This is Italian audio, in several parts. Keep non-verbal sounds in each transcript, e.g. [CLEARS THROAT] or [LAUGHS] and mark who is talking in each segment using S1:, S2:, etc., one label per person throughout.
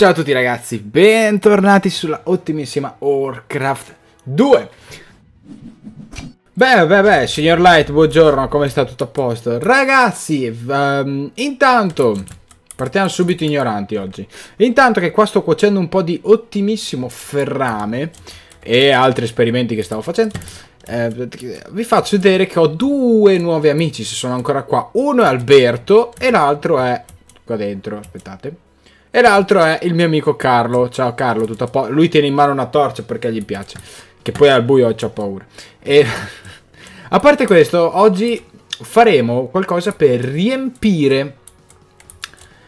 S1: Ciao a tutti ragazzi, bentornati sulla ottimissima Warcraft 2 Beh, beh, beh, signor Light, buongiorno, come sta tutto a posto? Ragazzi, um, intanto, partiamo subito ignoranti oggi Intanto che qua sto cuocendo un po' di ottimissimo ferrame E altri esperimenti che stavo facendo eh, vi faccio vedere che ho due nuovi amici se sono ancora qua uno è Alberto e l'altro è qua dentro aspettate e l'altro è il mio amico Carlo. Ciao Carlo, tutto a posto. Lui tiene in mano una torcia perché gli piace. Che poi al buio ho paura. E [LAUGHS] a parte questo, oggi faremo qualcosa per riempire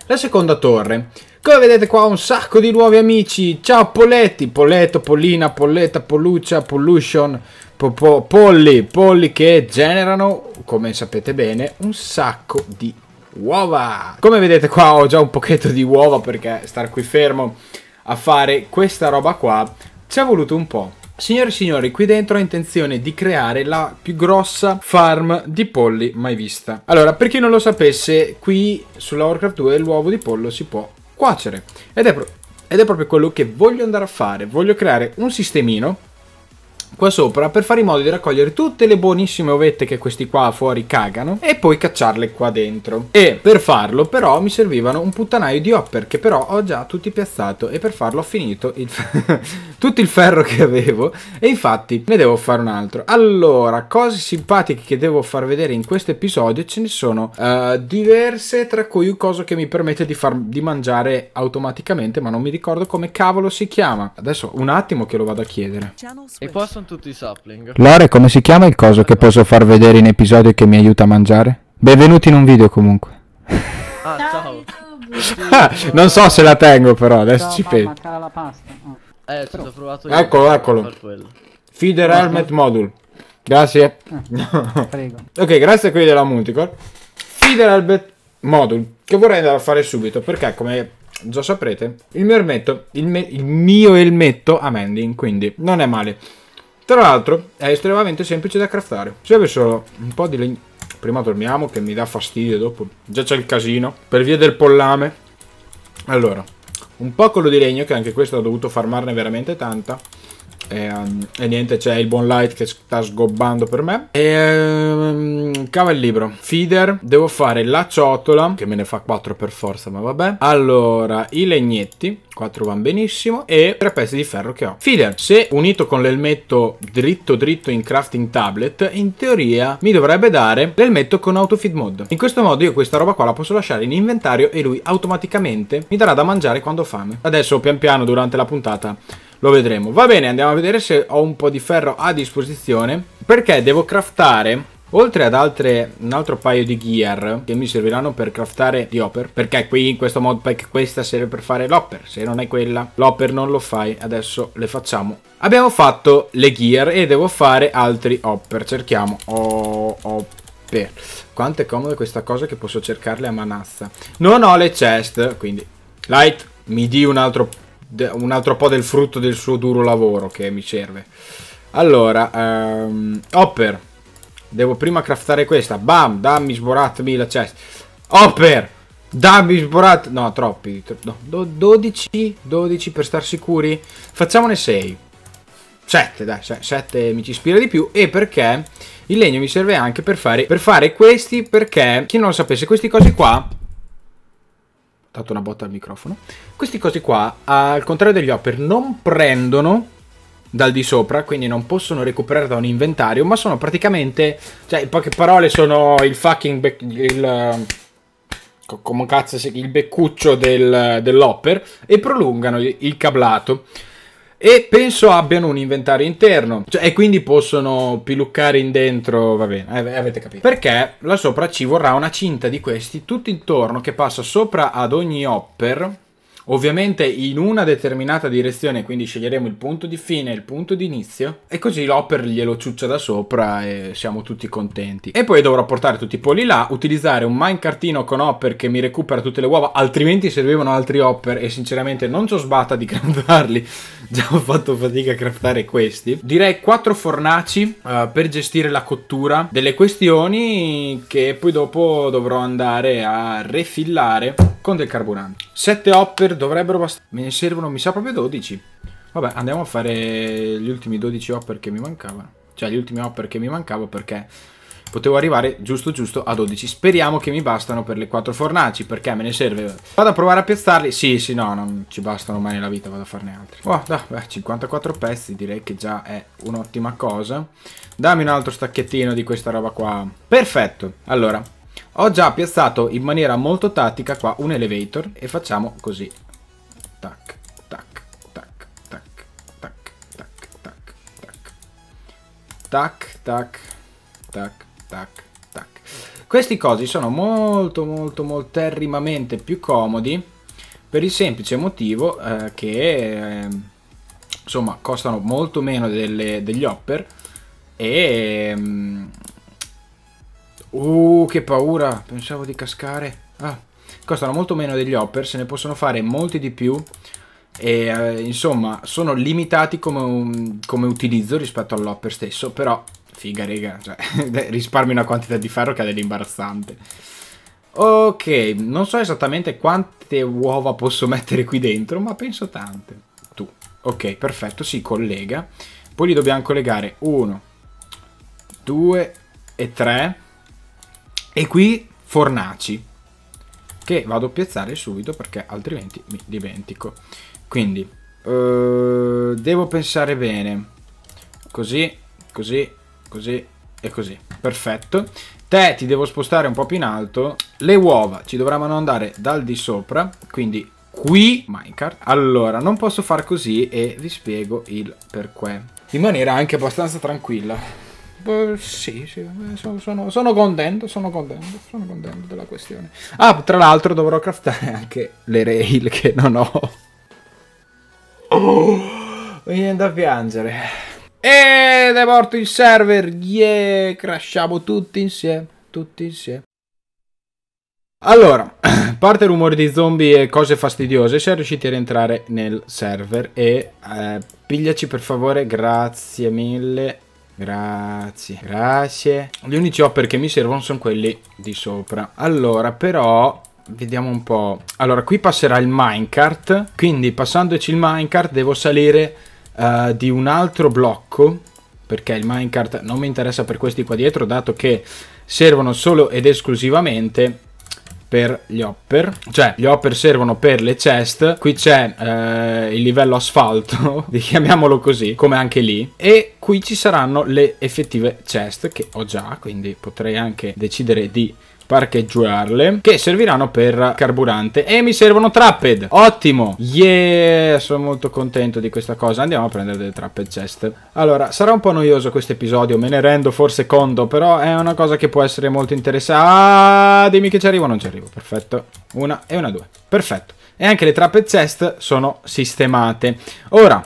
S1: la seconda torre. Come vedete qua un sacco di nuovi amici. Ciao Poletti, Polletto, Pollina, Polletta, Polluccia, Pollution, Polli, Polli che generano, come sapete bene, un sacco di uova. Come vedete qua ho già un pochetto di uova perché star qui fermo a fare questa roba qua ci ha voluto un po'. Signore e signori, qui dentro ho intenzione di creare la più grossa farm di polli mai vista. Allora, per chi non lo sapesse, qui sulla Warcraft 2 l'uovo di pollo si può cuocere. Ed è, ed è proprio quello che voglio andare a fare. Voglio creare un sistemino qua sopra per fare in modo di raccogliere tutte le buonissime ovette che questi qua fuori cagano e poi cacciarle qua dentro. E per farlo però mi servivano un puttanaio di hopper che però ho già tutti piazzato e per farlo ho finito il [LAUGHS] tutto il ferro che avevo e infatti ne devo fare un altro. Allora, cose simpatiche che devo far vedere in questo episodio ce ne sono uh, diverse tra cui un coso che mi permette di, far, di mangiare automaticamente ma non mi ricordo come cavolo si chiama. Adesso un attimo che lo vado a chiedere. E posso sono tutti sapling. Lore, come si chiama il coso che posso far vedere in episodio che mi aiuta a mangiare? Benvenuti in un video comunque. Ah, ciao. [LAUGHS] ah, non so se la tengo però, adesso ciao, ci penso. Oh. Eh, ci ho provato io. Eccolo, eccolo. Feeder okay. Helmet eh. Module. Grazie. Eh, prego. [LAUGHS] ok, grazie a quelli della Multicore. Feeder Helmet Module, che vorrei andare a fare subito, perché come già saprete, il mio elmetto, il, il mio elmetto a mending, quindi non è male. Tra l'altro è estremamente semplice da craftare. Serve solo un po' di legno. Prima dormiamo che mi dà fastidio dopo. Già c'è il casino. Per via del pollame. Allora, un piccolo di legno che anche questo ho dovuto farmarne veramente tanta. E, um, e niente, c'è il buon light che sta sgobbando per me. E um, cava il libro. Feeder, devo fare la ciotola, che me ne fa 4 per forza, ma vabbè. Allora, i legnetti, 4 van benissimo, e 3 pezzi di ferro che ho. Feeder, se unito con l'elmetto dritto dritto in crafting tablet, in teoria mi dovrebbe dare l'elmetto con autofeed mode. In questo modo io questa roba qua la posso lasciare in inventario e lui automaticamente mi darà da mangiare quando ho fame. Adesso pian piano durante la puntata lo vedremo. Va bene, andiamo a vedere se ho un po' di ferro a disposizione perché devo craftare Oltre ad altre, un altro paio di gear che mi serviranno per craftare di hopper, perché qui in questo modpack questa serve per fare l'hopper, se non è quella l'hopper non lo fai, adesso le facciamo. Abbiamo fatto le gear e devo fare altri hopper, cerchiamo oh, hopper. Quanto è comoda questa cosa che posso cercarle a manazza. Non ho le chest, quindi Light mi di un altro, un altro po' del frutto del suo duro lavoro che mi serve. Allora, um, hopper. Devo prima craftare questa. Bam, dammi sboratmi la chest. Hopper, dammi sborat... No, troppi. No, 12, 12 per star sicuri. Facciamone 6. 7, dai, 7 mi ci ispira di più. E perché il legno mi serve anche per fare, per fare questi, perché chi non lo sapesse, questi cosi qua Ho dato una botta al microfono. Questi cosi qua, al contrario degli Hopper, non prendono dal di sopra, quindi non possono recuperare da un inventario, ma sono praticamente, cioè in poche parole sono il fucking, bec- il, come cazzo, si il beccuccio del, dell'hopper e prolungano il cablato. E penso abbiano un inventario interno, cioè, e quindi possono piluccare in dentro, va bene, avete capito. Perché là sopra ci vorrà una cinta di questi tutto intorno che passa sopra ad ogni hopper, ovviamente in una determinata direzione, quindi sceglieremo il punto di fine e il punto di inizio, e così l'hopper glielo ciuccia da sopra e siamo tutti contenti. E poi dovrò portare tutti i poli là, utilizzare un minecartino con hopper che mi recupera tutte le uova, altrimenti servivano altri hopper e sinceramente non ci ho sbatta di [LAUGHS] craftarli, già ho fatto fatica a craftare questi. Direi quattro fornaci uh, per gestire la cottura delle questioni che poi dopo dovrò andare a refillare con del carburante. 7 hopper dovrebbero bastare. Me ne servono, mi sa proprio 12. Vabbè, andiamo a fare gli ultimi 12 hopper che mi mancavano. Cioè, gli ultimi hopper che mi mancavano perché potevo arrivare giusto giusto a 12. Speriamo che mi bastano per le 4 fornaci, perché me ne serve. Vado a provare a piazzarli. Sì, sì, no, non ci bastano mai nella vita, vado a farne altri. Oh, da, beh, 54 pezzi direi che già è un'ottima cosa. Dammi un altro stacchettino di questa roba qua. Perfetto. Allora, ho già piazzato in maniera molto tattica qua un elevator e facciamo così. Tac, tac, tac, tac, tac, tac, tac, tac. Tac, tac, tac, tac, tac. Questi cosi sono molto molto molterrimamente più comodi per il semplice motivo eh, che eh, insomma costano molto meno delle, degli hopper e... Eh, Uh, che paura! Pensavo di cascare. Ah, costano molto meno degli hopper, se ne possono fare molti di più. E, eh, insomma, sono limitati come, un, come utilizzo rispetto all'hopper stesso, però figa rega, cioè, [LAUGHS] risparmi una quantità di ferro che è dell'imbarazzante. Ok, non so esattamente quante uova posso mettere qui dentro, ma penso tante. Tu. Ok, perfetto, si collega. Poi li dobbiamo collegare 1, 2 e 3 e qui Fornaci, che vado a piazzare subito perché altrimenti mi dimentico. Quindi, eh, devo pensare bene. Così, così, così e così. Perfetto. Te ti devo spostare un po' più in alto. Le uova ci dovranno andare dal di sopra, quindi qui minecart. Allora, non posso far così e vi spiego il perché. In maniera anche abbastanza tranquilla. Beh, sì, sì eh, sono, sono, sono, contento, sono contento, sono contento della questione. Ah, tra l'altro dovrò craftare anche le rail che non ho. Oh, mi da piangere. Ed è morto il server, yeah, crashiamo tutti insieme, tutti insieme. Allora, a [CLEARS THROAT] parte rumori di zombie e cose fastidiose, siamo riusciti a rientrare nel server e eh, pigliaci per favore, grazie mille Grazie, grazie. Gli unici hopper che mi servono sono quelli di sopra. Allora, però... Vediamo un po'. Allora, qui passerà il minecart. Quindi, passandoci il minecart, devo salire uh, di un altro blocco. Perché il minecart non mi interessa per questi qua dietro, dato che servono solo ed esclusivamente per gli hopper. Cioè, gli hopper servono per le chest. Qui c'è eh, il livello asfalto, [LAUGHS] chiamiamolo così, come anche lì. E qui ci saranno le effettive chest che ho già, quindi potrei anche decidere di parcheggiarle che serviranno per carburante e mi servono trapped ottimo yeah sono molto contento di questa cosa andiamo a prendere delle trapped chest allora sarà un po' noioso questo episodio me ne rendo forse conto però è una cosa che può essere molto interessante ah, dimmi che ci arrivo non ci arrivo perfetto una e una due perfetto e anche le trapped chest sono sistemate ora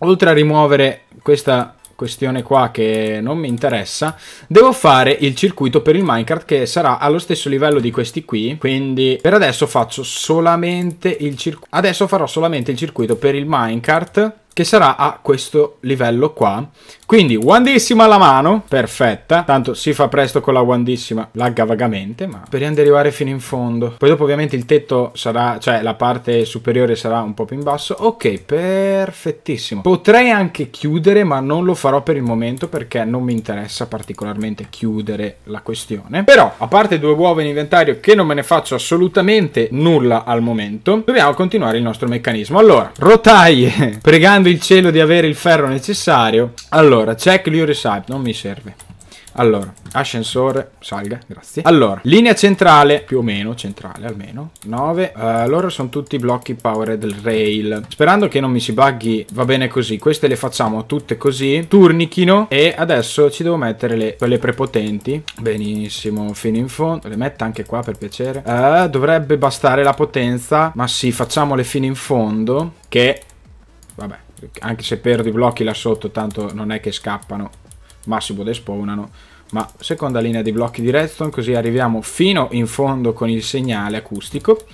S1: oltre a rimuovere questa questione qua che non mi interessa, devo fare il circuito per il Minecraft che sarà allo stesso livello di questi qui, quindi per adesso faccio solamente il circuito, adesso farò solamente il circuito per il Minecraft che sarà a questo livello qua. Quindi wandissima alla mano, perfetta, tanto si fa presto con la wandissima, lagga vagamente, ma speriamo di arrivare fino in fondo. Poi dopo ovviamente il tetto sarà, cioè la parte superiore sarà un po' più in basso. Ok, perfettissimo. Potrei anche chiudere, ma non lo farò per il momento perché non mi interessa particolarmente chiudere la questione. Però, a parte due uova in inventario che non me ne faccio assolutamente nulla al momento, dobbiamo continuare il nostro meccanismo. Allora, rotaie, [LAUGHS] pregando pregando il cielo di avere il ferro necessario. Allora, check l'Urisipe, non mi serve. Allora, ascensore, salga, grazie. Allora, linea centrale, più o meno centrale almeno, 9. Uh, eh, loro sono tutti blocchi powered rail. Sperando che non mi si buggy, va bene così. Queste le facciamo tutte così. Turnichino e adesso ci devo mettere le, quelle prepotenti. Benissimo, fino in fondo. Le metta anche qua per piacere. Uh, dovrebbe bastare la potenza, ma sì, facciamole fino in fondo. Che... Vabbè, anche se perdo i blocchi là sotto tanto non è che scappano massimo despawnano ma seconda linea di blocchi di redstone così arriviamo fino in fondo con il segnale acustico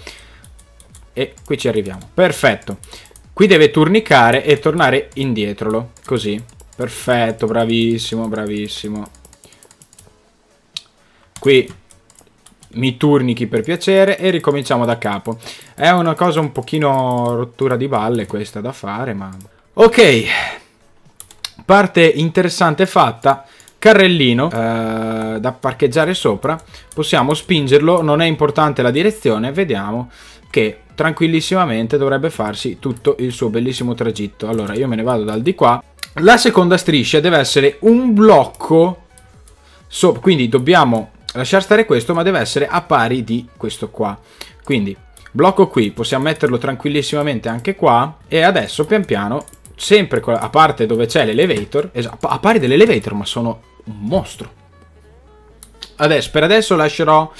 S1: e qui ci arriviamo perfetto qui deve turnicare e tornare indietro così perfetto bravissimo bravissimo qui mi turnichi per piacere e ricominciamo da capo. È una cosa un pochino rottura di balle questa da fare, ma Ok, parte interessante fatta. Carrellino eh, da parcheggiare sopra, possiamo spingerlo, non è importante la direzione, vediamo che tranquillissimamente dovrebbe farsi tutto il suo bellissimo tragitto. Allora io me ne vado dal di qua. La seconda striscia deve essere un blocco, sopra. quindi dobbiamo lasciare stare questo, ma deve essere a pari di questo qua. Quindi blocco qui, possiamo metterlo tranquillissimamente anche qua e adesso pian piano sempre a parte dove c'è l'elevator, a pari dell'elevator, ma sono un mostro. Adesso, per adesso lascerò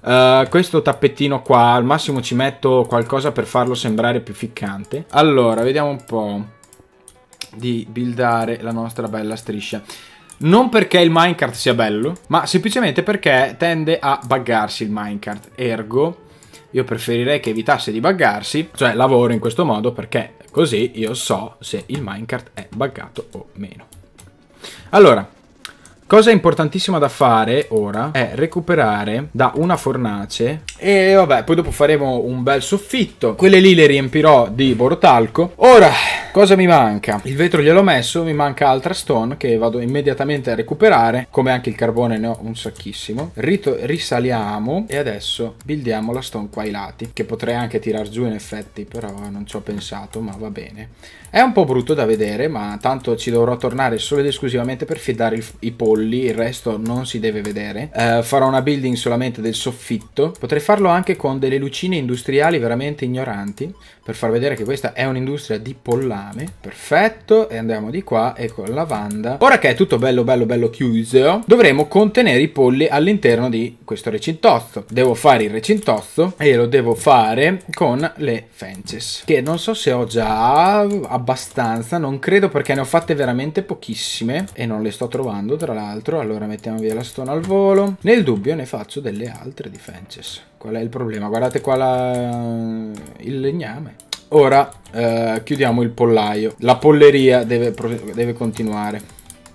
S1: uh, questo tappettino qua, al massimo ci metto qualcosa per farlo sembrare più ficcante. Allora, vediamo un po' di buildare la nostra bella striscia. Non perché il minecart sia bello, ma semplicemente perché tende a buggarsi il minecart, ergo io preferirei che evitasse di buggarsi, cioè lavoro in questo modo perché così io so se il Minecraft è buggato o meno. Allora, cosa importantissima da fare ora è recuperare da una fornace e vabbè, poi dopo faremo un bel soffitto. Quelle lì le riempirò di borotalco. Ora, cosa mi manca? Il vetro gliel'ho messo, mi manca altra stone che vado immediatamente a recuperare. Come anche il carbone ne ho un sacchissimo. Rito risaliamo e adesso buildiamo la stone qua ai lati. Che potrei anche tirar giù in effetti, però non ci ho pensato, ma va bene. È un po' brutto da vedere, ma tanto ci dovrò tornare solo ed esclusivamente per fidare il, i polli. Il resto non si deve vedere. Eh, farò una building solamente del soffitto. Potrei fare farlo anche con delle lucine industriali veramente ignoranti, per far vedere che questa è un'industria di pollame. Perfetto, e andiamo di qua e con lavanda. Ora che è tutto bello bello bello chiuso, dovremo contenere i polli all'interno di questo recintozzo. Devo fare il recintozzo e lo devo fare con le fences, che non so se ho già abbastanza, non credo perché ne ho fatte veramente pochissime e non le sto trovando tra l'altro. Allora mettiamo via la stone al volo. Nel dubbio ne faccio delle altre di fences qual è il problema? Guardate qua la... il legname. Ora eh, chiudiamo il pollaio. La polleria deve, deve continuare.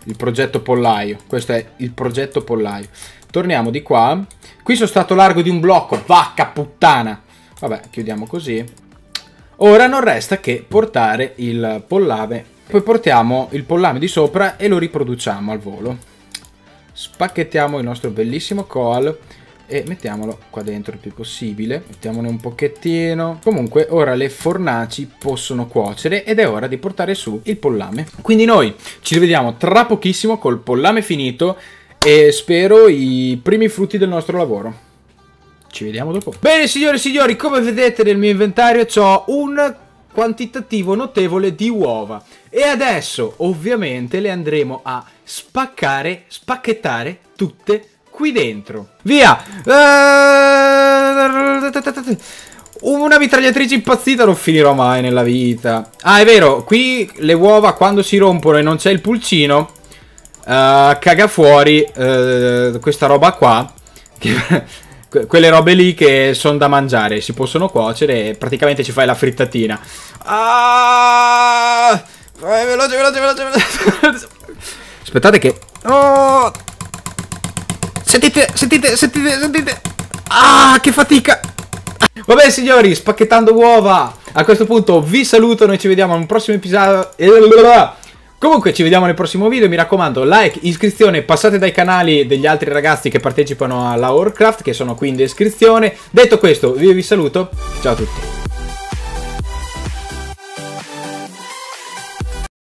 S1: Il progetto pollaio. Questo è il progetto pollaio. Torniamo di qua. Qui sono stato largo di un blocco. Vacca puttana. Vabbè, chiudiamo così. Ora non resta che portare il pollame. Poi portiamo il pollame di sopra e lo riproduciamo al volo. Spacchettiamo il nostro bellissimo coal e mettiamolo qua dentro il più possibile mettiamone un pochettino comunque ora le fornaci possono cuocere ed è ora di portare su il pollame quindi noi ci rivediamo tra pochissimo col pollame finito e spero i primi frutti del nostro lavoro ci vediamo dopo bene signore e signori come vedete nel mio inventario ho un quantitativo notevole di uova e adesso ovviamente le andremo a spaccare spacchettare tutte qui dentro. Via! Eh, una mitragliatrice impazzita non finirò mai nella vita. Ah, è vero, qui le uova quando si rompono e non c'è il pulcino, uh, caga fuori uh, questa roba qua. Che... [LAUGHS] quelle robe lì che sono da mangiare, si possono cuocere e praticamente ci fai la frittatina. Ah! Vai, veloce, veloce, veloce, veloce. [LAUGHS] Aspettate che... Oh! Sentite, sentite, sentite, sentite. Ah, che fatica. Vabbè signori, spacchettando uova. A questo punto vi saluto, noi ci vediamo in un prossimo episodio. Comunque ci vediamo nel prossimo video, mi raccomando like, iscrizione, passate dai canali degli altri ragazzi che partecipano alla Warcraft che sono qui in descrizione. Detto questo, io vi saluto, ciao a tutti.